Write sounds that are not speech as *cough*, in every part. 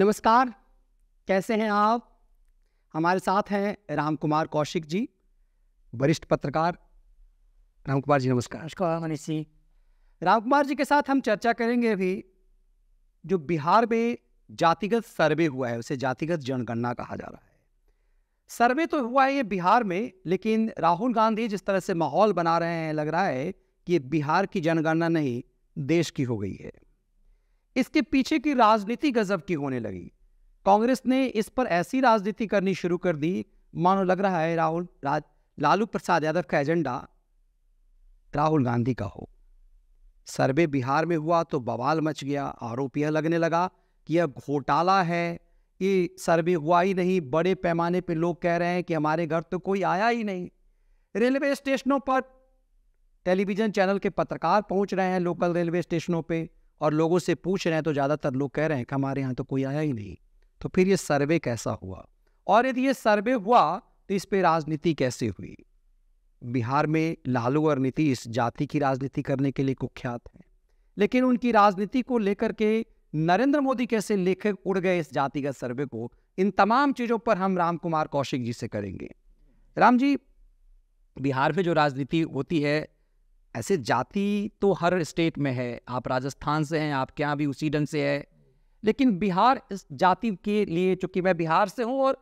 नमस्कार कैसे हैं आप हमारे साथ हैं राम कुमार कौशिक जी वरिष्ठ पत्रकार राम कुमार जी नमस्कार नमस्कार मनीष जी राम कुमार जी के साथ हम चर्चा करेंगे अभी जो बिहार में जातिगत सर्वे हुआ है उसे जातिगत जनगणना कहा जा रहा है सर्वे तो हुआ है ये बिहार में लेकिन राहुल गांधी जिस तरह से माहौल बना रहे हैं लग रहा है कि ये बिहार की जनगणना नहीं देश की हो गई है इसके पीछे की राजनीति गजब की होने लगी कांग्रेस ने इस पर ऐसी राजनीति करनी शुरू कर दी मानो लग रहा है राहुल लालू प्रसाद यादव का एजेंडा राहुल गांधी का हो सर्वे बिहार में हुआ तो बवाल मच गया आरोप यह लगने लगा कि यह घोटाला है ये सर्वे हुआ ही नहीं बड़े पैमाने पे लोग कह रहे हैं कि हमारे घर तो कोई आया ही नहीं रेलवे स्टेशनों पर टेलीविजन चैनल के पत्रकार पहुंच रहे हैं लोकल रेलवे स्टेशनों पर और लोगों से पूछ रहे हैं तो ज़्यादातर लोग कह रहे हैं कि हमारे यहाँ तो कोई आया ही नहीं तो फिर ये सर्वे कैसा हुआ और यदि ये सर्वे हुआ तो इस पर राजनीति कैसे हुई बिहार में लालू और नीतीश जाति की राजनीति करने के लिए कुख्यात हैं लेकिन उनकी राजनीति को लेकर के नरेंद्र मोदी कैसे लेखक उड़ गए इस जातिगत सर्वे को इन तमाम चीज़ों पर हम राम कुमार कौशिक जी से करेंगे राम जी बिहार में जो राजनीति होती है ऐसे जाति तो हर स्टेट में है आप राजस्थान से हैं आपके यहाँ भी उसी ढंग से है लेकिन बिहार इस जाति के लिए चूंकि मैं बिहार से हूँ और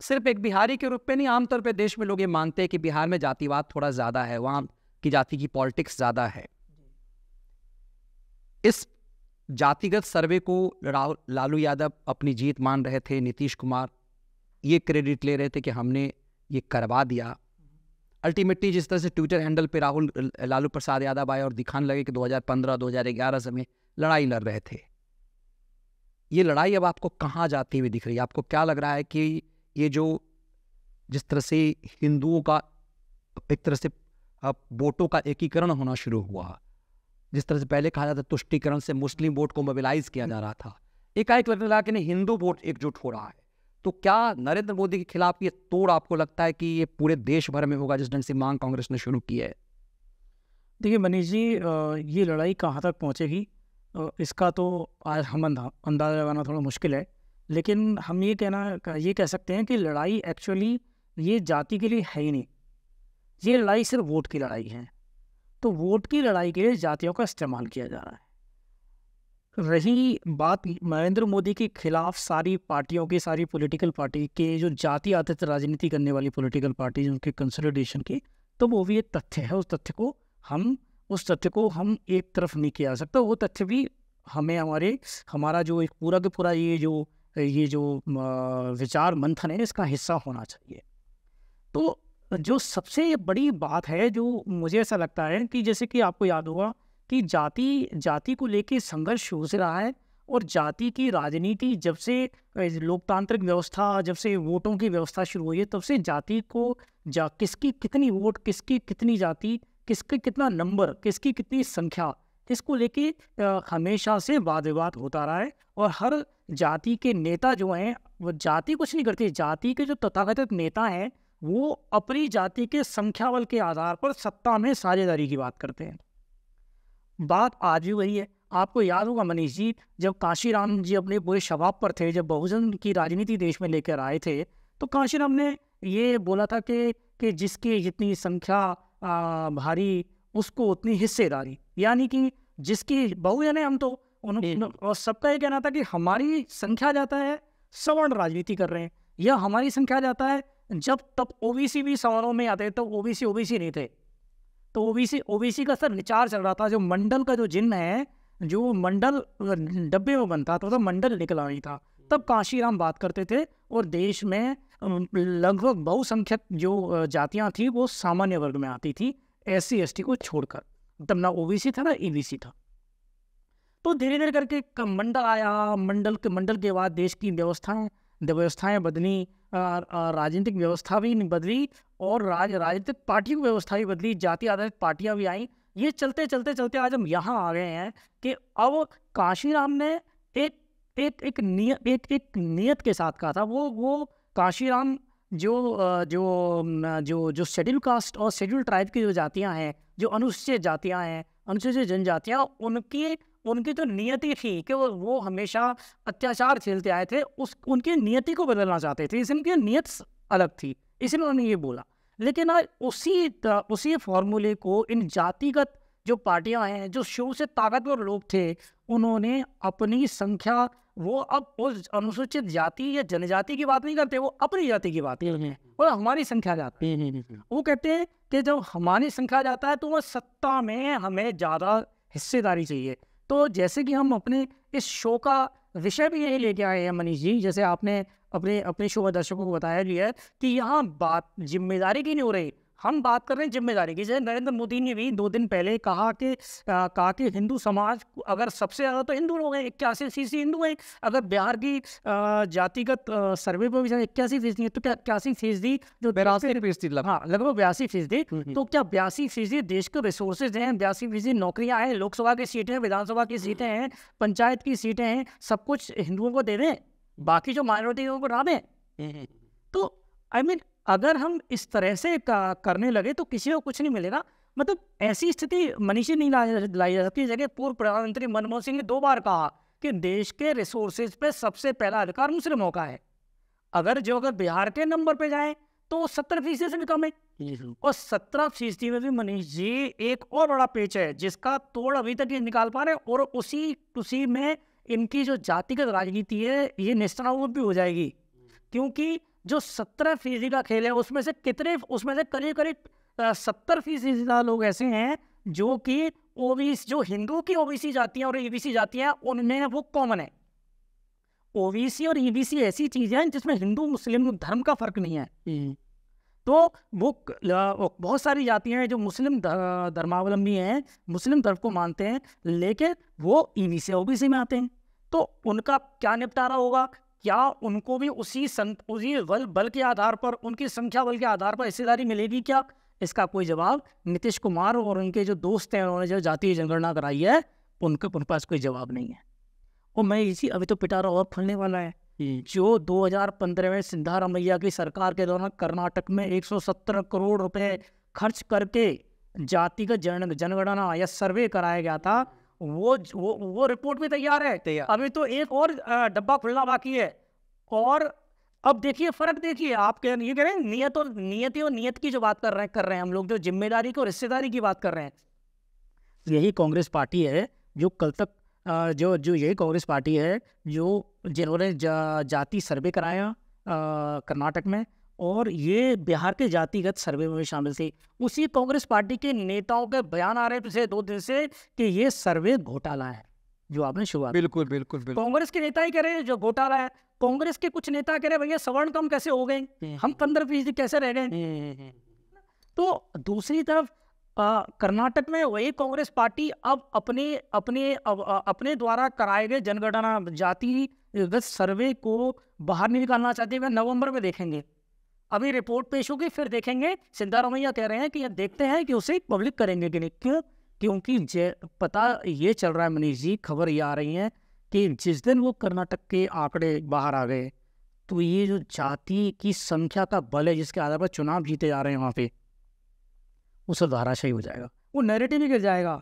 सिर्फ एक बिहारी के रूप में नहीं आमतौर पर देश में लोग ये मानते हैं कि बिहार में जातिवाद थोड़ा ज़्यादा है वहाँ की जाति की पॉलिटिक्स ज़्यादा है इस जातिगत सर्वे को राहुल लालू यादव अपनी जीत मान रहे थे नीतीश कुमार ये क्रेडिट ले रहे थे कि हमने ये करवा दिया अल्टीमेटली जिस तरह से ट्विटर हैंडल पे राहुल लालू प्रसाद यादव आए और दिखाने लगे कि 2015-2011 समय लड़ाई लड़ रहे थे ये लड़ाई अब आपको कहाँ जाती हुई दिख रही है आपको क्या लग रहा है कि ये जो जिस तरह से हिंदुओं का एक तरह से वोटों का एकीकरण होना शुरू हुआ जिस तरह से पहले कहा जाता तुष्टिकरण से मुस्लिम वोट को मोबिलाइज किया जा रहा था एकाएक लगने लगा कि नहीं हिंदू वोट एकजुट हो रहा है तो क्या नरेंद्र मोदी के खिलाफ ये तोड़ आपको लगता है कि ये पूरे देश भर में होगा जिस ढंग से मांग कांग्रेस ने शुरू की है देखिए मनीष जी ये लड़ाई कहाँ तक पहुँचेगी इसका तो आज हम अंदाज़ा लगाना थोड़ा मुश्किल है लेकिन हम ये कहना ये कह सकते हैं कि लड़ाई एक्चुअली ये जाति के लिए है ही नहीं ये लड़ाई सिर्फ वोट की लड़ाई है तो वोट की लड़ाई के लिए जातियों का इस्तेमाल किया जा रहा है रही बात नरेंद्र मोदी के खिलाफ सारी पार्टियों की सारी पॉलिटिकल पार्टी के जो जाति आदत राजनीति करने वाली पॉलिटिकल पार्टीज उनके कंसोलिडेशन की तो वो भी एक तथ्य है उस तथ्य को हम उस तथ्य को हम एक तरफ नहीं किया सकता वो तथ्य भी हमें हमारे हमारा जो एक पूरा का पूरा ये जो ये जो विचार मंथन है इसका हिस्सा होना चाहिए तो जो सबसे बड़ी बात है जो मुझे ऐसा लगता है कि जैसे कि आपको याद होगा कि जाति जाति को लेके संघर्ष हो रहा है और जाति की राजनीति जब से लोकतांत्रिक व्यवस्था जब से वोटों की व्यवस्था शुरू हुई है तब से जाति को जा किसकी कितनी वोट किसकी कितनी जाति किसके कितना नंबर किसकी कितनी संख्या इसको लेके हमेशा से वाद विवाद होता रहा है और हर जाति के नेता जो हैं वो जाति कुछ नहीं करती जाति के जो तथाकथित नेता हैं वो अपनी जाति के संख्या बल के आधार पर सत्ता में साझेदारी की बात करते हैं बात आज भी वही है आपको याद होगा मनीष जी जब काशीराम जी अपने पूरे शबाब पर थे जब बहुजन की राजनीति देश में लेकर आए थे तो काशीराम ने ये बोला था कि कि जिसकी जितनी संख्या आ, भारी उसको उतनी हिस्सेदारी यानी कि जिसकी बहुजन है हम तो उन और सबका ये कहना था कि हमारी संख्या जाता है सवर्ण राजनीति कर रहे हैं या हमारी संख्या जाता है जब तब ओबीसी भी सवर्णों में आते तो ओबीसी ओबीसी नहीं थे तो ओबीसी ओबीसी का सर विचार चल रहा था जो मंडल का जो जिन्न है जो मंडल डब्बे में बनता था तो मंडल निकला नहीं था तब काशीराम बात करते थे और देश में लगभग बहुसंख्यक जो जातियाँ थी वो सामान्य वर्ग में आती थी एस सी को छोड़कर तब ना ओ था ना ई था तो धीरे धीरे करके मंडल आया मंडल के मंडल के बाद देश की व्यवस्थाएं व्यवस्थाएं बदली राजनीतिक व्यवस्था भी बदली और राज राजनीतिक पार्टियों की व्यवस्था भी बदली जाति आधारित पार्टियां भी आई ये चलते चलते चलते आज हम यहाँ आ गए हैं कि अब काशीराम ने एक एक एक नियत एक एक नियत के साथ कहा था वो वो काशीराम जो जो जो जो शेड्यूल कास्ट और शेड्यूल ट्राइब की जो जातियाँ हैं जो अनुसूचित जातियाँ हैं अनुसूचित जनजातियाँ उनके उनकी जो नियति थी कि वो वो हमेशा अत्याचार झेलते आए थे उस उनकी नियति को बदलना चाहते थे इसलिए उनकी नियत अलग थी इसलिए उन्होंने ये बोला लेकिन आज उसी उसी फॉर्मूले को इन जातिगत जो पार्टियां हैं जो शुरू से ताकतवर लोग थे उन्होंने अपनी संख्या वो अब उस अनुसूचित जाति या जनजाति की बात नहीं करते वो अपनी जाति की बात करते हैं और हमारी संख्या जाती है वो कहते हैं कि जब हमारी संख्या जाता है तो वह सत्ता में हमें ज़्यादा हिस्सेदारी चाहिए तो जैसे कि हम अपने इस शो का विषय भी यही लेके आए हैं मनीष जी जैसे आपने अपने अपने शो दर्शकों को बताया भी है कि यहाँ बात जिम्मेदारी की नहीं हो रही हम बात कर रहे हैं जिम्मेदारी की जैसे नरेंद्र मोदी ने भी दो दिन पहले कहा कि कहा कि हिंदू समाज अगर सबसे ज़्यादा तो हिंदू लोग हैं इक्यासी फीसदी हिंदू हैं अगर बिहार की जातिगत सर्वे पर भी इक्यासी फीसदी है तो क्या इक्यासी फीसदी जो बयासी फीसदी हाँ लगभग बयासी फीसदी हम्म, हम्म। तो क्या बयासी फीसदी देश के रिसोर्सेज हैं बयासी फीसदी नौकरियाँ हैं लोकसभा की सीटें हैं विधानसभा की सीटें हैं पंचायत की सीटें हैं सब कुछ हिंदुओं को दे दें बाकी जो माइनॉरिटी को हटा दें हम्म, तो आई I मीन mean, अगर हम इस तरह से करने लगे तो किसी को कुछ नहीं मिलेगा मतलब ऐसी स्थिति मनीषी नहीं लाई जा सकती जगह पूर्व प्रधानमंत्री मनमोहन सिंह ने दो बार कहा कि देश के रिसोर्सेज पे सबसे पहला अधिकार मुस्लिमों का है अगर जो अगर बिहार के नंबर पे जाए तो सत्तर फीसदी से भी कम है और सत्रह फीसदी में भी मनीष जी एक और बड़ा पेच है जिसका तोड़ अभी तक ये निकाल पा रहे और उसी उसी में इनकी जो जातिगत राजनीति है ये निष्ठा भी हो जाएगी क्योंकि जो सत्रह फीसदी का खेल है उसमें से कितने उसमें से करीब करीब सत्तर फीसदी लोग ऐसे हैं जो कि ओबीसी जो हिंदू की ओबीसी जातियां और ईबीसी e जातियां उनमें वो कॉमन है ओबीसी और ईबीसी e ऐसी चीजें हैं जिसमें हिंदू मुस्लिम धर्म का फर्क नहीं है हम्म। तो वो बहुत सारी जातियां हैं जो मुस्लिम धर्मावलंबी हैं मुस्लिम धर्म को मानते हैं लेकिन वो ईबीसी e ओबीसी में आते हैं तो उनका क्या निपटारा होगा क्या उनको भी उसी उसी बल बल के आधार पर उनकी संख्या बल के आधार पर हिस्सेदारी मिलेगी क्या इसका कोई जवाब नीतीश कुमार और उनके जो दोस्त हैं उन्होंने जो जातीय जनगणना कराई है उनके उनके पास कोई जवाब नहीं है और मैं इसी अभी तो पिटारा और फलने वाला है हम्म। जो 2015 में सिद्धारामैया की सरकार के दौरान कर्नाटक में 117 करोड़ रुपए खर्च करके जातिगत जन जनगणना या सर्वे कराया गया था वो वो वो रिपोर्ट भी तैयार है तैयार अभी तो एक और डब्बा खुलना बाकी है और अब देखिए फर्क देखिए आप कह ये कह रहे हैं नियत और नियति और नियत की जो बात कर रहे हैं कर रहे हैं हम लोग जो जिम्मेदारी की और रिश्तेदारी की बात कर रहे हैं यही कांग्रेस पार्टी है जो कल तक जो जो यही कांग्रेस पार्टी है जो जिन्होंने जा, जाति सर्वे कराया कर्नाटक में और ये बिहार के जातिगत सर्वे में भी शामिल थी उसी कांग्रेस पार्टी के नेताओं के बयान आ रहे पिछले दो दिन से कि ये सर्वे घोटाला है जो आपने शुरुआत बिल्कुल बिल्कुल, बिल्कुल। कांग्रेस के नेता ही कह रहे हैं जो घोटाला है कांग्रेस के कुछ नेता कह रहे भैया सवर्ण कम कैसे हो गए हम्म, हम्म। हम पंद्रह फीसदी कैसे रह गए हम्म, तो दूसरी तरफ कर्नाटक में वही कांग्रेस पार्टी अब अपने अपने अब, अपने द्वारा कराए गए जनगणना जाति सर्वे को बाहर नहीं निकालना चाहती है नवंबर में देखेंगे अभी रिपोर्ट पेश होगी फिर देखेंगे सिद्धारामैया कह रहे हैं कि ये देखते हैं कि उसे पब्लिक करेंगे कि नहीं क्यों क्योंकि पता ये चल रहा है मनीष जी खबर ये आ रही है कि जिस दिन वो कर्नाटक के आंकड़े बाहर आ गए तो ये जो जाति की संख्या का बल है जिसके आधार पर चुनाव जीते जा रहे हैं वहाँ पे वो सब धाराशाही हो जाएगा वो नैरेटिव ही गिर जाएगा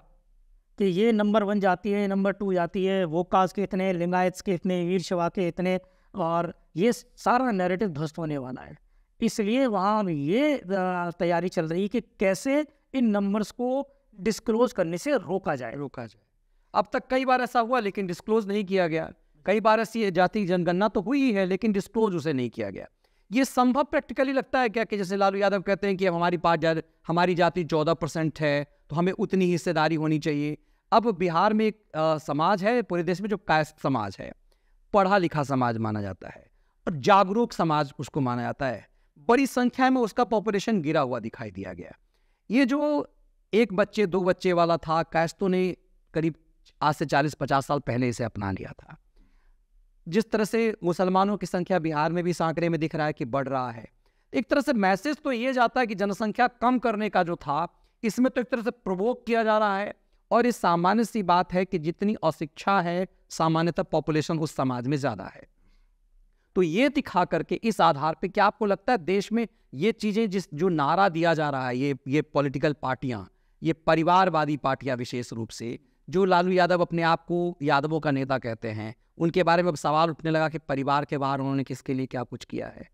कि ये नंबर वन जाती है नंबर टू जाती है वो कास्ट के इतने लिंगायत के इतने ईर्षवा के इतने और ये सारा नैरेटिव ध्वस्त होने वाला है इसलिए वहाँ ये तैयारी चल रही है कि कैसे इन नंबर्स को डिस्क्लोज करने से रोका जाए रोका जाए अब तक कई बार ऐसा हुआ लेकिन डिस्क्लोज नहीं किया गया कई बार ऐसी जाति जनगणना तो हुई ही है लेकिन डिस्क्लोज उसे नहीं किया गया ये संभव प्रैक्टिकली लगता है क्या कि जैसे लालू यादव कहते हैं कि अब हमारी पास जा, हमारी जाति चौदह परसेंट है तो हमें उतनी हिस्सेदारी होनी चाहिए अब बिहार में एक आ, समाज है पूरे देश में जो कायस्थ समाज है पढ़ा लिखा समाज माना जाता है और जागरूक समाज उसको माना जाता है बड़ी संख्या में उसका पॉपुलेशन गिरा हुआ दिखाई दिया गया ये जो एक बच्चे दो बच्चे वाला था कैस्तो ने करीब आज से चालीस पचास साल पहले इसे अपना लिया था जिस तरह से मुसलमानों की संख्या बिहार में भी सांकड़े में दिख रहा है कि बढ़ रहा है एक तरह से मैसेज तो ये जाता है कि जनसंख्या कम करने का जो था इसमें तो एक तरह से प्रवोक किया जा रहा है और ये सामान्य सी बात है कि जितनी अशिक्षा है सामान्यतः पॉपुलेशन उस समाज में ज़्यादा है तो ये दिखा करके इस आधार पे क्या आपको लगता है देश में ये चीजें जिस जो नारा दिया जा रहा है ये ये पॉलिटिकल पार्टियां ये परिवारवादी पार्टियां विशेष रूप से जो लालू यादव अपने आप को यादवों का नेता कहते हैं उनके बारे में अब सवाल उठने लगा कि परिवार के बाहर उन्होंने किसके लिए क्या कुछ किया है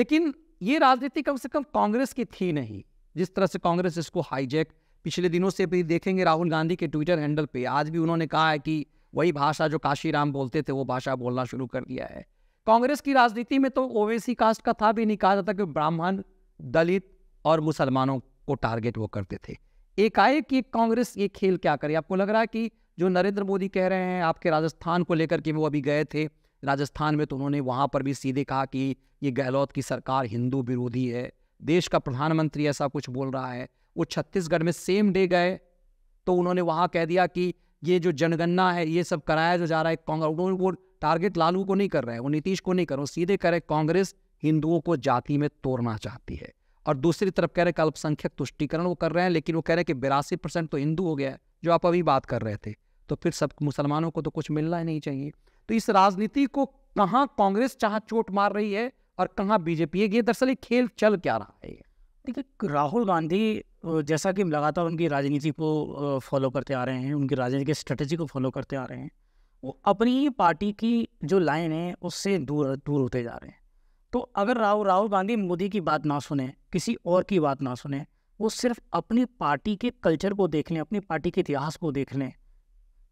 लेकिन ये राजनीति कम से कम कांग्रेस की थी नहीं जिस तरह से कांग्रेस इसको हाईजैक पिछले दिनों से भी देखेंगे राहुल गांधी के ट्विटर हैंडल पे आज भी उन्होंने कहा है कि वही भाषा जो काशीराम बोलते थे वो भाषा बोलना शुरू कर दिया है कांग्रेस की राजनीति में तो ओवेसी कास्ट का था भी नहीं कहा जाता कि ब्राह्मण दलित और मुसलमानों को टारगेट वो करते थे एकाएक कि कांग्रेस ये खेल क्या करे आपको लग रहा है कि जो नरेंद्र मोदी कह रहे हैं आपके राजस्थान को लेकर के वो अभी गए थे राजस्थान में तो उन्होंने वहाँ पर भी सीधे कहा कि ये गहलोत की सरकार हिंदू विरोधी है देश का प्रधानमंत्री ऐसा कुछ बोल रहा है वो छत्तीसगढ़ में सेम डे गए तो उन्होंने वहाँ कह दिया कि ये जो जनगणना है ये सब कराया जो जा रहा है कांग्रेस उन्होंने वो टारगेट लालू को नहीं कर रहे हैं वो नीतीश को नहीं कर रहे सीधे कह रहे कांग्रेस हिंदुओं को जाति में तोड़ना चाहती है और दूसरी तरफ कह रहे अल्पसंख्यक तुष्टिकरण वो कर रहे हैं लेकिन वो कह रहे हैं कि बिरासी परसेंट तो हिंदू हो गया है जो आप अभी बात कर रहे थे तो फिर सब मुसलमानों को तो कुछ मिलना ही नहीं चाहिए तो इस राजनीति को कहाँ कांग्रेस चाह चोट मार रही है और कहाँ बीजेपी है ये दरअसल खेल चल क्या रहा है देखिए राहुल गांधी जैसा कि लगातार उनकी राजनीति को फॉलो करते आ रहे हैं उनकी राजनीति के स्ट्रेटेजी को फॉलो करते आ रहे हैं वो अपनी ही पार्टी की जो लाइन है उससे दूर दूर होते जा रहे हैं तो अगर राहुल राहुल गांधी मोदी की बात ना सुने किसी और की बात ना सुने वो सिर्फ अपनी पार्टी के कल्चर को देख लें अपनी पार्टी के इतिहास को देख लें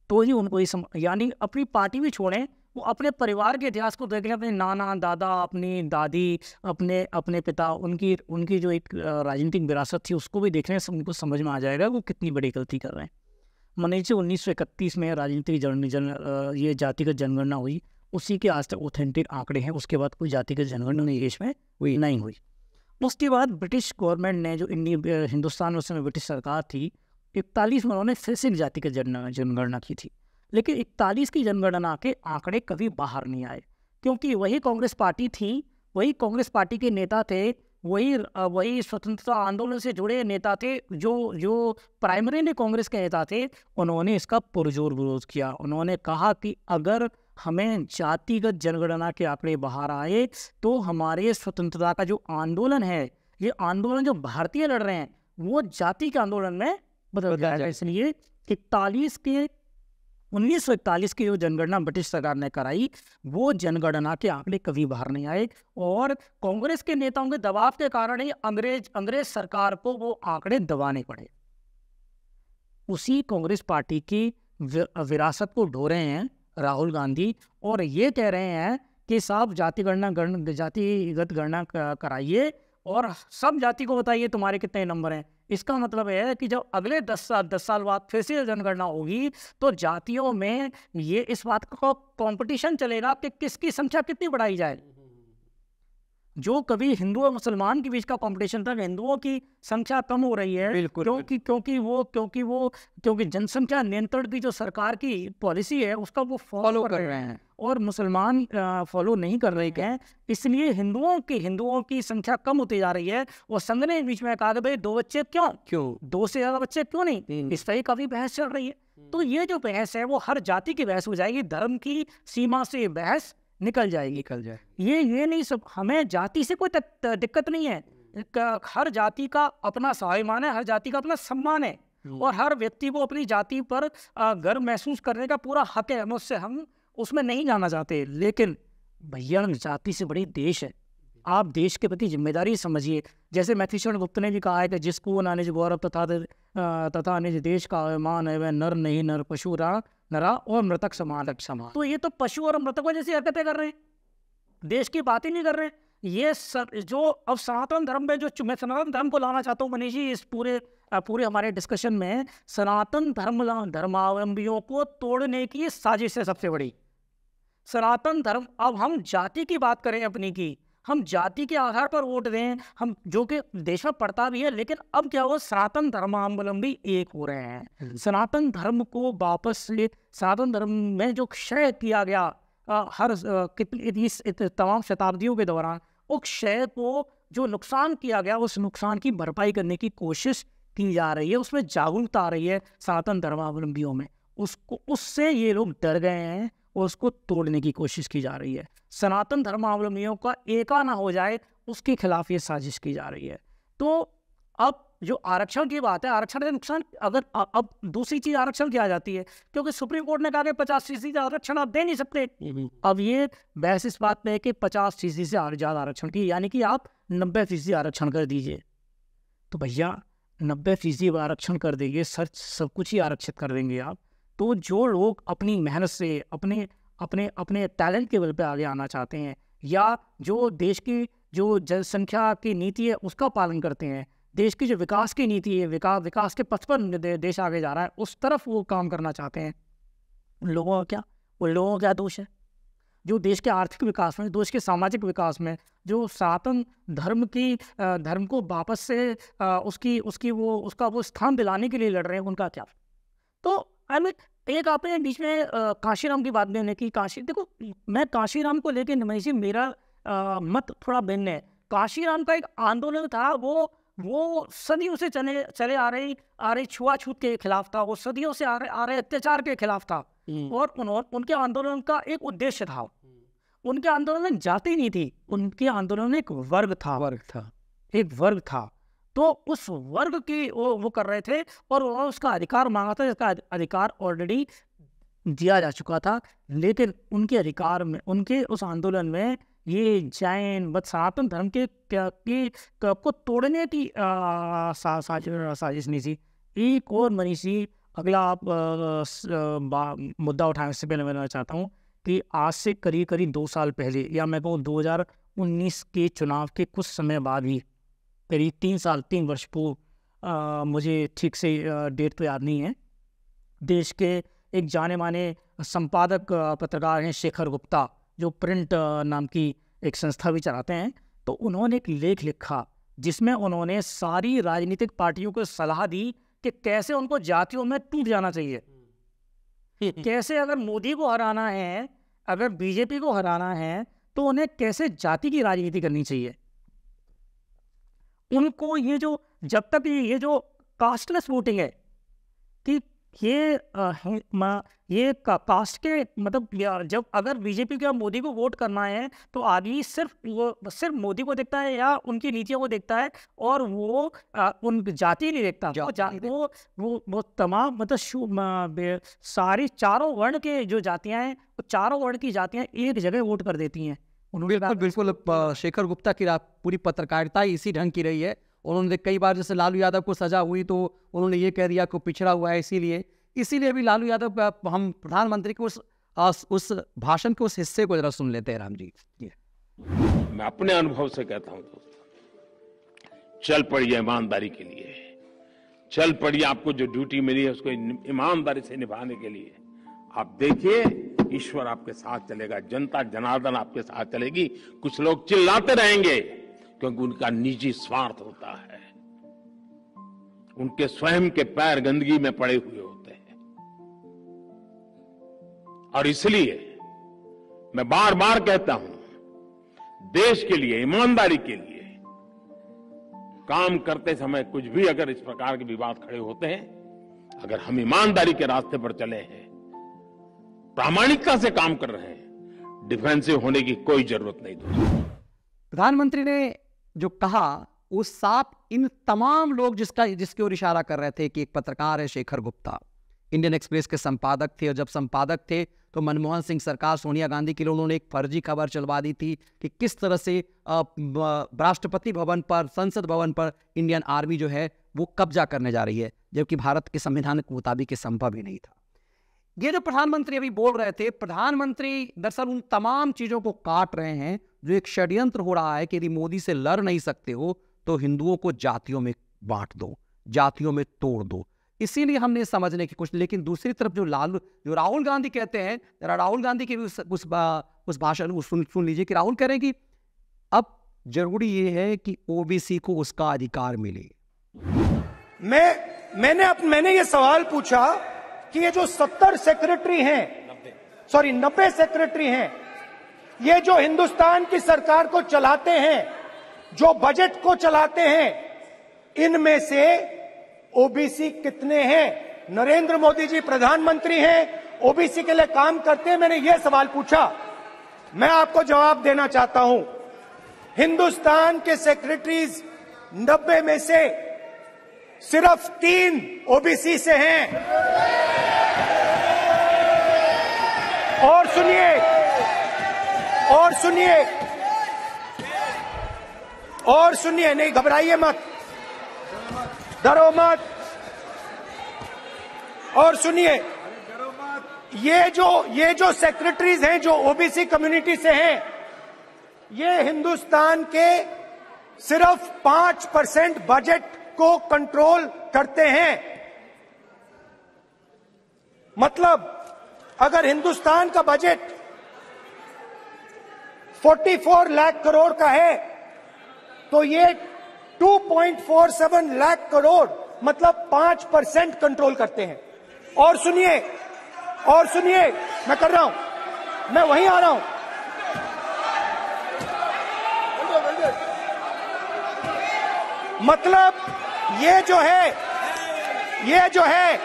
तो ही उनको ये सम यानी अपनी पार्टी भी छोड़ें वो अपने परिवार के इतिहास को देख लें अपने नाना दादा अपनी दादी अपने अपने पिता उनकी उनकी जो एक राजनीतिक विरासत थी उसको भी देख लें उनको समझ में आ जाएगा वो कितनी बड़ी गलती कर रहे हैं मैंने इसे उन्नीस में राजनीतिक जन, जन ये जातिगत जनगणना हुई उसी के आज तक ऑथेंटिक आंकड़े हैं उसके बाद कोई जातिगत जनगणना देश में हुई नहीं हुई उसके बाद ब्रिटिश गवर्नमेंट ने जो इंडिया हिंदुस्तान में समय ब्रिटिश सरकार थी इकतालीस में उन्होंने फिर से जातिगत जन जनगणना की थी लेकिन इकतालीस की जनगणना के आंकड़े कभी बाहर नहीं आए क्योंकि वही कांग्रेस पार्टी थी वही कांग्रेस पार्टी के नेता थे वही वही स्वतंत्रता आंदोलन से जुड़े नेता थे जो जो प्राइमरी ने कांग्रेस के नेता थे उन्होंने इसका पुरजोर विरोध किया उन्होंने कहा कि अगर हमें जातिगत जनगणना के आंकड़े बाहर आए तो हमारे स्वतंत्रता का जो आंदोलन है ये आंदोलन जो भारतीय लड़ रहे हैं वो जाति के आंदोलन में बदल गया इसलिए इकतालीस के 1941 की जो जनगणना ब्रिटिश सरकार ने कराई वो जनगणना के आंकड़े कभी बाहर नहीं आए और कांग्रेस के नेताओं के दबाव के कारण ही अंग्रेज अंग्रेज सरकार को वो आंकड़े दबाने पड़े उसी कांग्रेस पार्टी की विरासत को ढो रहे हैं राहुल गांधी और ये कह रहे हैं कि साहब जाति गणना गण जातिगत गणना कराइए और सब जाति को बताइए तुम्हारे कितने नंबर हैं इसका मतलब यह है कि जब अगले दस साल दस साल बाद फिर से जनगणना होगी तो जातियों में ये इस बात का कंपटीशन चलेगा कि किसकी संख्या कितनी बढ़ाई जाए जो कभी हिंदू और मुसलमान के बीच का कंपटीशन था हिंदुओं की संख्या कम हो रही है क्योंकि क्योंकि वो क्योंकि वो क्योंकि जनसंख्या नियंत्रण की जो सरकार की पॉलिसी है उसका वो फॉलो कर रहे हैं और मुसलमान फॉलो नहीं कर रहे हम्म। हैं इसलिए हिंदुओं की हिंदुओं की संख्या कम होती जा रही है और संघ ने बीच में कहा भाई दो बच्चे क्यों क्यों दो से ज्यादा बच्चे क्यों नहीं हम्म। इस तरह काफी बहस चल रही है हम्म। तो ये जो बहस है वो हर जाति की बहस हो जाएगी धर्म की सीमा से बहस निकल जाएगी निकल जाए ये ये नहीं सब हमें जाति से कोई दिक्कत नहीं है हर जाति का अपना स्वाभिमान है हर जाति का अपना सम्मान है और हर व्यक्ति को अपनी जाति पर गर्व महसूस करने का पूरा हक है उससे हम उसमें नहीं जाना चाहते लेकिन भैया जाति से बड़ी देश है आप देश के प्रति जिम्मेदारी समझिए जैसे मैथिशन गुप्त ने भी कहा है कि जिसको नानिज गौरव तथा तथा निज देश का अभिमान है वह नर नहीं नर पशु रा नरा और मृतक समान समान तो ये तो पशु और मृतकों जैसी हरकतें कर रहे हैं देश की बात ही नहीं कर रहे ये सर जो अब सनातन धर्म में जो मैं सनातन धर्म को लाना चाहता हूँ मनीष जी इस पूरे पूरे हमारे डिस्कशन में सनातन धर्म धर्मावलंबियों को तोड़ने की साजिश है सबसे बड़ी सनातन धर्म अब हम जाति की बात करें अपनी की हम जाति के आधार पर वोट दें हम जो कि देश में पड़ता भी है लेकिन अब क्या हुआ सनातन धर्मावलंबी एक हो रहे हैं हम्म। सनातन धर्म को वापस से सनातन धर्म में जो क्षय किया गया आ, हर कितनी तमाम शताब्दियों के दौरान उस क्षय को जो नुकसान किया गया उस नुकसान की भरपाई करने की कोशिश की जा रही है उसमें जागरूकता आ रही है सनातन धर्मावलंबियों में उसको उससे ये लोग डर गए हैं और उसको तोड़ने की कोशिश की जा रही है सनातन धर्मावलंबियों का एका ना हो जाए उसके खिलाफ ये साजिश की जा रही है तो अब जो आरक्षण की बात है आरक्षण का नुकसान अगर अब दूसरी चीज आरक्षण की आ जाती है क्योंकि सुप्रीम कोर्ट ने कहा कि पचास फीसदी आरक्षण आप दे नहीं सकते अब ये बहस इस बात में है कि पचास फीसदी से ज्यादा आरक्षण की यानी कि आप नब्बे फीसदी आरक्षण कर दीजिए तो भैया नब्बे फीसदी आरक्षण कर देंगे सर सब कुछ ही आरक्षित कर देंगे आप तो जो लोग अपनी मेहनत से अपने अपने अपने टैलेंट के बल पर आगे आना चाहते हैं या जो देश की जो जनसंख्या की नीति है उसका पालन करते हैं देश की जो विकास की नीति है विकास विकास के पथ पर देश आगे जा रहा है उस तरफ वो काम करना चाहते हैं उन लोगों का क्या उन लोगों का क्या दोष है जो देश के आर्थिक विकास में देश के सामाजिक विकास में जो सातन धर्म की धर्म को वापस से उसकी उसकी वो उसका वो स्थान दिलाने के लिए लड़ रहे हैं उनका क्या तो आई मीन एक आपने बीच में काशीराम की बात होने की काशी देखो मैं काशीराम को लेकर जी मेरा आ, मत थोड़ा भिन्न है काशीराम का एक आंदोलन था वो वो सदियों से चले चले आ रही आ रही छुआछूत के खिलाफ था वो सदियों से आ रहे आ रहे अत्याचार के खिलाफ था हम्म। और उन्होंने उनके आंदोलन का एक उद्देश्य था हम्म। उनके आंदोलन जाति नहीं थी उनके आंदोलन एक वर्ग था वर्ग था एक वर्ग था तो उस वर्ग की वो वो कर रहे थे और उन्होंने उसका अधिकार मांगा था जिसका अधिकार ऑलरेडी दिया जा चुका था लेकिन उनके अधिकार में उनके उस आंदोलन में ये जैन बद सनातन धर्म के को तोड़ने की साजिश नहीं थी एक और मनीषी अगला आप मुद्दा उठाने से पहले मैं चाहता हूँ कि आज से करीब करीब दो साल पहले या मैं कहूँ दो के चुनाव के कुछ समय बाद ही करीब तीन साल तीन वर्ष पूर्व मुझे ठीक से डेट तो याद नहीं है देश के एक जाने माने संपादक पत्रकार हैं शेखर गुप्ता जो प्रिंट नाम की एक संस्था भी चलाते हैं तो उन्होंने एक लेख लिखा जिसमें उन्होंने सारी राजनीतिक पार्टियों को सलाह दी कि कैसे उनको जातियों में टूट जाना चाहिए *laughs* कैसे अगर मोदी को हराना है अगर बीजेपी को हराना है तो उन्हें कैसे जाति की राजनीति करनी चाहिए उनको ये जो जब तक ये ये जो कास्टलेस वोटिंग है कि ये आ, ये का, कास्ट के मतलब जब अगर बीजेपी को या मोदी को वोट करना है तो आदमी सिर्फ वो सिर्फ मोदी को देखता है या उनकी नीतियों को देखता है और वो आ, उन जाति नहीं देखता जा, वो, जा, नहीं वो वो वो तमाम मतलब सारी चारों वर्ण के जो जातियाँ हैं वो चारों वर्ण की जातियाँ एक जगह वोट कर देती हैं उन्होंने बिल्कुल बिल्कुल शेखर गुप्ता की पूरी पत्रकारिता इसी ढंग की रही है उन्होंने कई बार जैसे लालू यादव को सजा हुई तो उन्होंने ये कह दिया कि पिछड़ा हुआ है इसीलिए इसीलिए भी लालू यादव हम प्रधानमंत्री के उस आस, उस भाषण के उस हिस्से को जरा सुन लेते हैं राम जी मैं अपने अनुभव से कहता हूं दोस्तों चल पड़िए ईमानदारी के लिए चल पड़िए आपको जो ड्यूटी मिली है उसको ईमानदारी से निभाने के लिए आप देखिए ईश्वर आपके साथ चलेगा जनता जनार्दन आपके साथ चलेगी कुछ लोग चिल्लाते रहेंगे क्योंकि उनका निजी स्वार्थ होता है उनके स्वयं के पैर गंदगी में पड़े हुए होते हैं और इसलिए मैं बार बार कहता हूं देश के लिए ईमानदारी के लिए काम करते समय कुछ भी अगर इस प्रकार के विवाद खड़े होते हैं अगर हम ईमानदारी के रास्ते पर चले हैं प्रामाणिकता से काम कर रहे हैं डिफेंसिव होने की कोई जरूरत नहीं प्रधानमंत्री ने जो कहा वो साफ इन तमाम लोग जिसका जिसकी ओर इशारा कर रहे थे कि एक पत्रकार है शेखर गुप्ता इंडियन एक्सप्रेस के संपादक थे और जब संपादक थे तो मनमोहन सिंह सरकार सोनिया गांधी के लिए उन्होंने एक फर्जी खबर चलवा दी थी कि किस तरह से राष्ट्रपति भवन पर संसद भवन पर इंडियन आर्मी जो है वो कब्जा करने जा रही है जबकि भारत के संविधान के मुताबिक ये संभव ही नहीं था ये जो प्रधानमंत्री अभी बोल रहे थे प्रधानमंत्री दरअसल उन तमाम चीजों को काट रहे हैं जो एक षड्यंत्र हो रहा है कि यदि मोदी से लड़ नहीं सकते हो तो हिंदुओं को जातियों में बांट दो जातियों में तोड़ दो इसीलिए हमने समझने की कुछ लेकिन दूसरी तरफ जो लाल जो राहुल गांधी कहते हैं जरा राहुल गांधी के भी उस उस, उस भाषण को सुन सुन लीजिए कि राहुल कह रहे हैं कि अब जरूरी यह है कि ओबीसी को उसका अधिकार मिले मैं मैंने अप, मैंने ये सवाल पूछा कि ये जो सत्तर सेक्रेटरी हैं सॉरी नब्बे सेक्रेटरी हैं ये जो हिंदुस्तान की सरकार को चलाते हैं जो बजट को चलाते हैं इनमें से ओबीसी कितने हैं नरेंद्र मोदी जी प्रधानमंत्री हैं ओबीसी के लिए काम करते हैं मैंने यह सवाल पूछा मैं आपको जवाब देना चाहता हूं हिंदुस्तान के सेक्रेटरीज नब्बे में से सिर्फ तीन ओबीसी से हैं और सुनिए और सुनिए और सुनिए नहीं घबराइए मत डरो मत और सुनिए ये जो ये जो सेक्रेटरीज हैं जो ओबीसी कम्युनिटी से हैं ये हिंदुस्तान के सिर्फ पांच परसेंट बजट को कंट्रोल करते हैं मतलब अगर हिंदुस्तान का बजट 44 लाख करोड़ का है तो ये 2.47 लाख करोड़ मतलब 5 परसेंट कंट्रोल करते हैं और सुनिए और सुनिए मैं कर रहा हूं मैं वहीं आ रहा हूं मतलब ये जो है ये जो है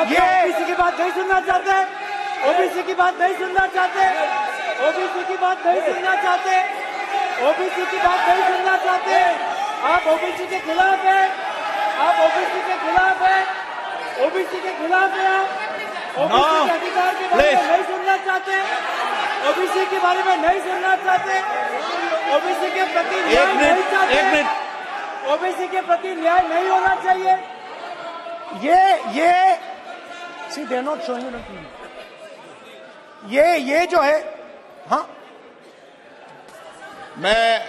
आप ये किसी की बात नहीं सुनना चाहते हैं ओबीसी की बात नहीं सुनना चाहते ओबीसी की बात नहीं सुनना चाहते ओबीसी की बात नहीं सुनना चाहते आप ओबीसी के खिलाफ है आप ओबीसी के खिलाफ है ओबीसी के खिलाफ है आप ओबीसी के अधिकार के बारे में नहीं सुनना चाहते ओबीसी के बारे में नहीं सुनना चाहते ओबीसी के प्रति न्याय नहीं चाहते ओबीसी के प्रति न्याय नहीं होना चाहिए ये ये सी दे नॉट शोइंग ये ये जो है हाँ मैं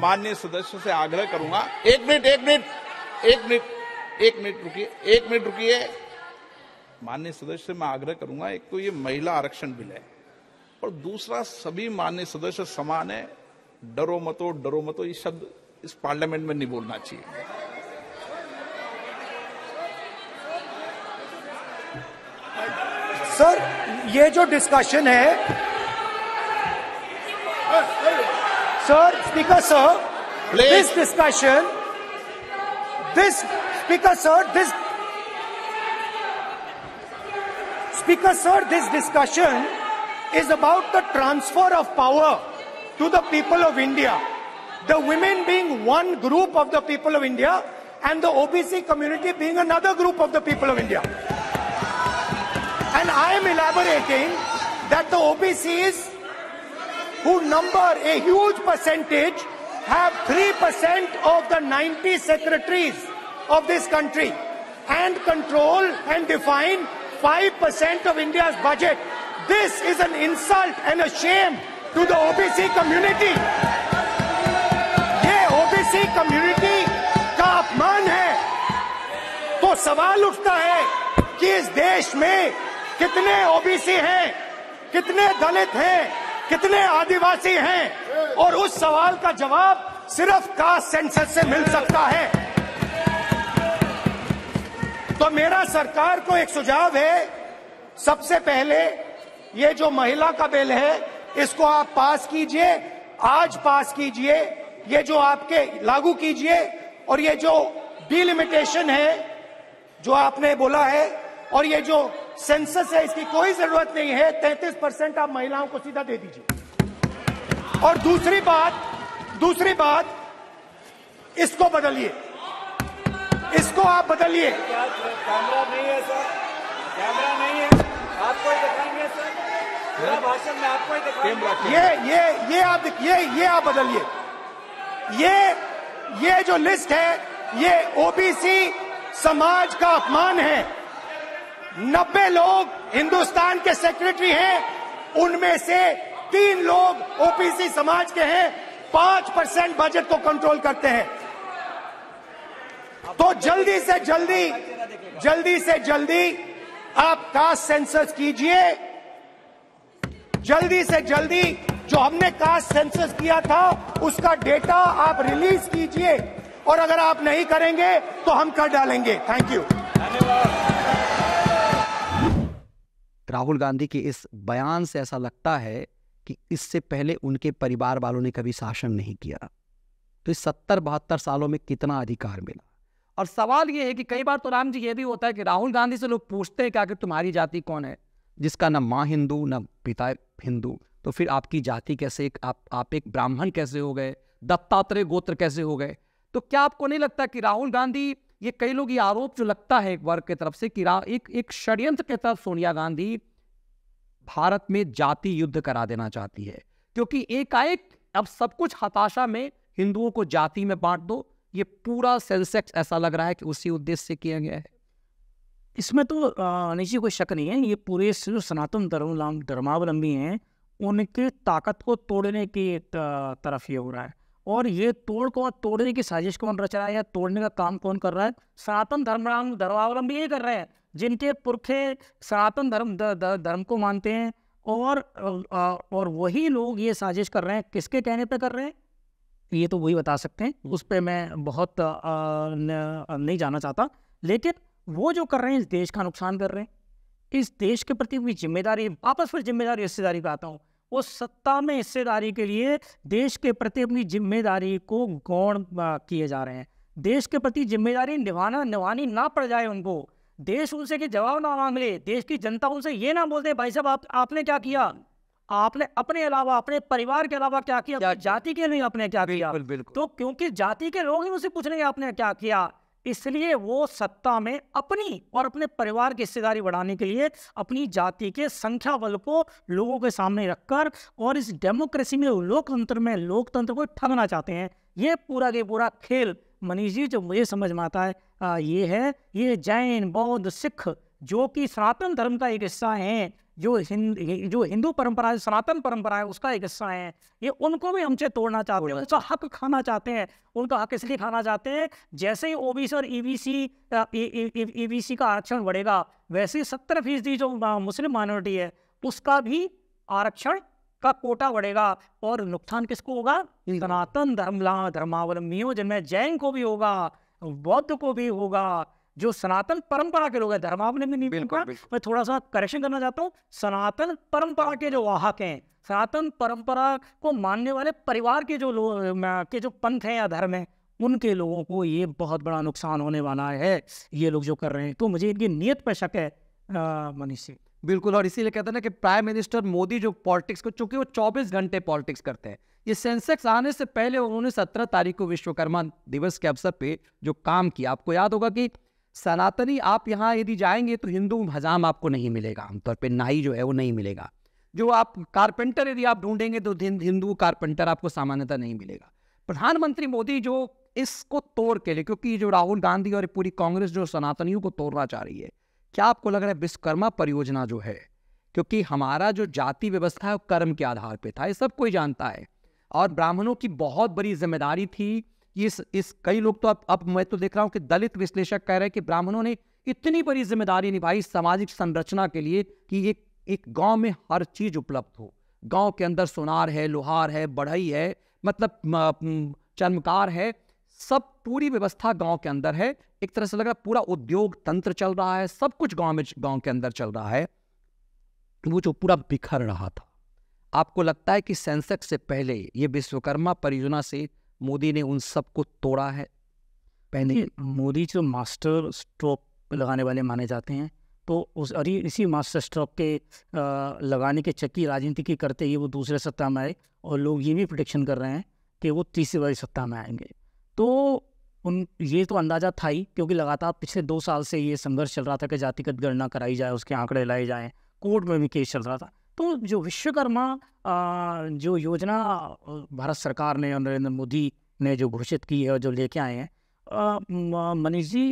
माननीय सदस्यों से आग्रह करूंगा एक मिनट एक मिनट एक मिनट एक मिनट रुकिए एक मिनट रुकिए माननीय सदस्य से मैं आग्रह करूंगा एक तो ये महिला आरक्षण बिल है और दूसरा सभी माननीय सदस्य समान है डरो मतो डरो मतो ये शब्द इस पार्लियामेंट में नहीं बोलना चाहिए ये जो डिस्कशन है sir, speaker sir this discussion this speaker sir this Speaker, sir, this discussion is about the transfer of power to the people of India. The women being one group of the people of India and the OBC community being another group of the people of India. And I am elaborating that the OBCs, who number a huge percentage, have 3% of the 90 secretaries of this country and control and define 5% of India's budget. This is an insult and a shame to the OBC community. ये OBC community ka apman hai. तो सवाल उठता hai ki is desh mein. कितने OBC हैं कितने दलित हैं कितने आदिवासी हैं और उस सवाल का जवाब सिर्फ कास्ट सेंसस से मिल सकता है तो मेरा सरकार को एक सुझाव है सबसे पहले ये जो महिला का बिल है इसको आप पास कीजिए आज पास कीजिए ये जो आपके लागू कीजिए और ये जो डिलिमिटेशन है जो आपने बोला है और ये जो सेंसस है इसकी कोई जरूरत नहीं है तैतीस परसेंट आप महिलाओं को सीधा दे दीजिए और दूसरी बात दूसरी बात इसको बदलिए इसको आप बदलिए कैमरा नहीं है सर कैमरा नहीं है आपको दिखाएंगे सर भाषण में आपको ये ये ये आप ये ये आप बदलिए ये ये जो लिस्ट है ये ओबीसी समाज का अपमान है नब्बे लोग हिंदुस्तान के सेक्रेटरी हैं उनमें से तीन लोग ओपीसी समाज के हैं पांच परसेंट बजट को कंट्रोल करते हैं तो जल्दी से जल्दी जल्दी से जल्दी आप कास्ट सेंसस कीजिए जल्दी से जल्दी जो हमने कास्ट सेंसस किया था उसका डेटा आप रिलीज कीजिए और अगर आप नहीं करेंगे तो हम कर डालेंगे थैंक यू धन्यवाद राहुल गांधी के इस बयान से ऐसा लगता है कि इससे पहले उनके परिवार वालों ने कभी शासन नहीं किया तो इस सत्तर बहत्तर सालों में कितना अधिकार मिला और सवाल यह है कि कई बार तो राम जी ये भी होता है कि राहुल गांधी से लोग पूछते हैं कि आखिर तुम्हारी जाति कौन है जिसका ना माँ हिंदू ना पिता हिंदू तो फिर आपकी जाति कैसे एक आप आप एक ब्राह्मण कैसे हो गए दत्तात्रेय गोत्र कैसे हो गए तो क्या आपको नहीं लगता कि राहुल गांधी ये कई लोग ये आरोप जो लगता है एक वर्ग की तरफ से कि एक एक षड्यंत्र के तहत सोनिया गांधी भारत में जाति युद्ध करा देना चाहती है क्योंकि एकाएक अब सब कुछ हताशा में हिंदुओं को जाति में बांट दो ये पूरा सेंसेक्स ऐसा लग रहा है कि उसी उद्देश्य से किया गया है इसमें तो निजी कोई शक नहीं है ये पूरे जो सनातन धर्म धर्मावलंबी हैं उनके ताकत को तोड़ने की तरफ ये हो रहा है और ये तोड़ को तोड़ने की साजिश कौन रच रहा है या तोड़ने का काम कौन कर रहा है सनातन धर्म धर्मावलंबी ये कर रहे हैं जिनके पुरखे सनातन धर्म द, द, धर्म को मानते हैं और और वही लोग ये साजिश कर रहे हैं किसके कहने पर कर रहे हैं ये तो वही बता सकते हैं उस पर मैं बहुत आ, न, नहीं जाना चाहता लेकिन वो जो कर रहे हैं इस देश का नुकसान कर रहे हैं इस देश के प्रति भी जिम्मेदारी वापस फिर जिम्मेदारी हिस्सेदारी पर आता हूँ वो सत्ता में हिस्सेदारी के लिए देश के प्रति अपनी जिम्मेदारी को गौण किए जा रहे हैं देश के प्रति जिम्मेदारी निभाना निभानी ना पड़ जाए उनको देश उनसे कि जवाब ना मांग ले देश की जनता उनसे ये ना बोलते भाई साहब आप आपने क्या किया आपने अपने अलावा अपने परिवार के अलावा क्या किया जाति के लिए आपने क्या किया बिल्कुल, बिल्कुल। तो क्योंकि जाति के लोग ही उसे पूछ रहे आपने क्या किया इसलिए वो सत्ता में अपनी और अपने परिवार की हिस्सेदारी बढ़ाने के लिए अपनी जाति के संख्या बल को लोगों के सामने रखकर और इस डेमोक्रेसी में लोकतंत्र में लोकतंत्र को ठगना चाहते हैं ये पूरा के पूरा खेल मनीष जी जो मुझे समझ में आता है आ, ये है ये जैन बौद्ध सिख जो कि सनातन धर्म का एक हिस्सा है जो हिंद जो हिंदू परंपरा है सनातन परंपरा है उसका एक हिस्सा है ये उनको भी हमसे तोड़ना चाहते हैं उनका हक खाना चाहते हैं उनका हक इसलिए खाना चाहते हैं जैसे ही ओबीसी और ईबीसी ईबीसी का आरक्षण बढ़ेगा वैसे ही सत्तर फीसदी जो मुस्लिम माइनॉरिटी है उसका भी आरक्षण का कोटा बढ़ेगा और नुकसान किसको होगा सनातन धर्म धर्मावलंबियों जिनमें जैन को भी होगा बौद्ध को भी होगा जो सनातन परंपरा के लोग हैं धर्मावने नहीं बिल्कुल मैं थोड़ा सा करेक्शन करना चाहता हूँ सनातन परंपरा के जो वाहक हैं सनातन परंपरा को मानने वाले परिवार के जो लोग के जो पंथ हैं या धर्म हैं उनके लोगों को ये बहुत बड़ा नुकसान होने वाला है ये लोग जो कर रहे हैं तो मुझे इनकी नीयत पर शक है मनीष जी बिल्कुल और इसीलिए कहते हैं ना कि प्राइम मिनिस्टर मोदी जो पॉलिटिक्स को चूंकि वो 24 घंटे पॉलिटिक्स करते हैं ये सेंसेक्स आने से पहले उन्होंने 17 तारीख को विश्वकर्मा दिवस के अवसर पे जो काम किया आपको याद होगा कि सनातनी आप यहाँ यदि जाएंगे तो हिंदू हजाम आपको नहीं मिलेगा आमतौर पर नाई जो है वो नहीं मिलेगा जो आप कारपेंटर यदि आप ढूंढेंगे तो हिंदू कारपेंटर आपको सामान्यता नहीं मिलेगा प्रधानमंत्री मोदी जो इसको तोड़ के लिए क्योंकि जो राहुल गांधी और पूरी कांग्रेस जो सनातनियों को तोड़ना चाह रही है क्या आपको लग रहा है विश्वकर्मा परियोजना जो है क्योंकि हमारा जो जाति व्यवस्था है वो कर्म के आधार पर था ये सब कोई जानता है और ब्राह्मणों की बहुत बड़ी जिम्मेदारी थी इस, इस कई लोग तो अब अब मैं तो देख रहा हूँ कि दलित विश्लेषक कह रहे हैं कि ब्राह्मणों ने इतनी बड़ी जिम्मेदारी निभाई सामाजिक संरचना के लिए कि एक एक गांव में हर चीज उपलब्ध हो गांव के अंदर सोनार है लोहार है बढ़ई है मतलब चर्मकार है सब पूरी व्यवस्था गांव के अंदर है एक तरह से लग रहा पूरा उद्योग तंत्र चल रहा है सब कुछ गांव में गांव के अंदर चल रहा है वो जो पूरा बिखर रहा था आपको लगता है कि सेंसेक्स से पहले ये विश्वकर्मा परियोजना से मोदी ने उन सबको तोड़ा है पहले मोदी जो मास्टर स्ट्रोक लगाने वाले माने जाते हैं तो उस अरे इसी मास्टर स्ट्रोक के आ, लगाने के चक्की राजनीति की करते ही वो दूसरे सत्ता में आए और लोग ये भी प्रोटेक्शन कर रहे हैं कि वो तीसरी बारी सत्ता में आएंगे तो उन ये तो अंदाज़ा था ही क्योंकि लगातार पिछले दो साल से ये संघर्ष चल रहा था कि जातिगत गणना कराई जाए उसके आंकड़े लाए जाएँ कोर्ट में भी केस चल रहा था तो जो विश्वकर्मा जो योजना भारत सरकार ने और नरेंद्र मोदी ने जो घोषित की है और जो लेके आए हैं मनीष जी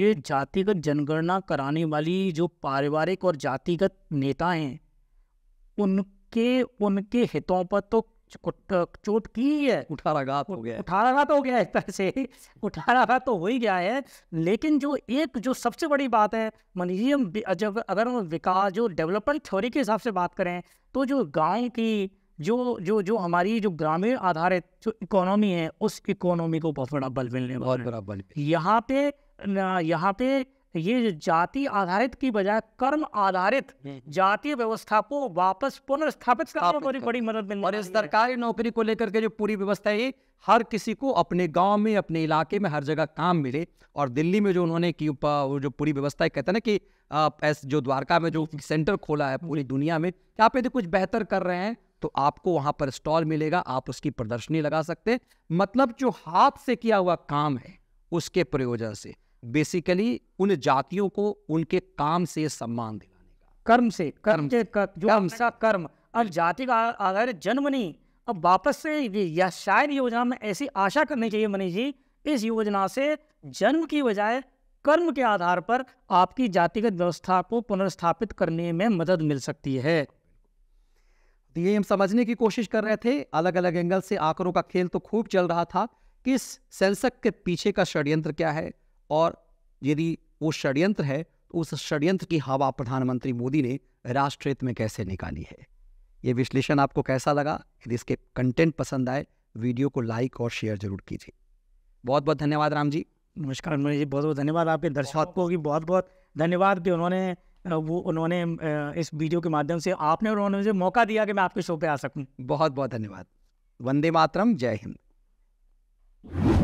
ये जातिगत जनगणना कराने वाली जो पारिवारिक और जातिगत नेता हैं उनके उनके हितों पर तो चोट की है घात हो गया घात हो गया एक तरह से घात तो हो ही गया है लेकिन जो एक जो सबसे बड़ी बात है मान लीजिए जब अगर हम विकास जो डेवलपमेंट थ्योरी के हिसाब से बात करें तो जो गाय की जो जो जो हमारी जो ग्रामीण आधारित जो इकोनॉमी है उस इकोनॉमी को बहुत बड़ा बल मिलने बहुत बड़ा बल यहाँ पे यहाँ पे तो ये जाति आधारित की बजाय कर्म आधारित हम्म, हम्म। जातीय व्यवस्था को वापस पुनर्स्थापित करने में बड़ी मदद मिल और सरकारी नौकरी को लेकर के जो पूरी व्यवस्था है हर किसी को अपने गांव में अपने इलाके में हर जगह काम मिले और दिल्ली में जो उन्होंने की जो पूरी व्यवस्था है कहते हैं ना कि एस जो द्वारका में जो सेंटर खोला है पूरी दुनिया में आप यदि कुछ बेहतर कर रहे हैं तो आपको वहां पर स्टॉल मिलेगा आप उसकी प्रदर्शनी लगा सकते हैं मतलब जो हाथ से किया हुआ काम है उसके प्रयोजन से बेसिकली उन जातियों को उनके काम से सम्मान दिलाने का कर्म से कर्म, से जो कर्म, से, कर्म अब जाति का अगर जन्म नहीं अब वापस से या शायद योजना में ऐसी आशा करनी चाहिए मनीष जी इस योजना से जन्म की बजाय कर्म के आधार पर आपकी जातिगत व्यवस्था को पुनर्स्थापित करने में मदद मिल सकती है तो ये हम समझने की कोशिश कर रहे थे अलग अलग एंगल से आंकड़ों का खेल तो खूब चल रहा था किस सेंसक के पीछे का षड्यंत्र क्या है और यदि वो षड्यंत्र है तो उस षड्यंत्र की हवा प्रधानमंत्री मोदी ने राष्ट्र हित में कैसे निकाली है ये विश्लेषण आपको कैसा लगा यदि इसके कंटेंट पसंद आए वीडियो को लाइक और शेयर जरूर कीजिए बहुत बहुत धन्यवाद राम जी नमस्कार अनुज जी बहुत बहुत धन्यवाद आपके दर्शकों की बहुत बहुत धन्यवाद कि उन्होंने वो उन्होंने इस वीडियो के माध्यम से आपने और उन्होंने मुझे मौका दिया कि मैं आपके शो पे आ सकूं बहुत बहुत धन्यवाद वंदे मातरम जय हिंद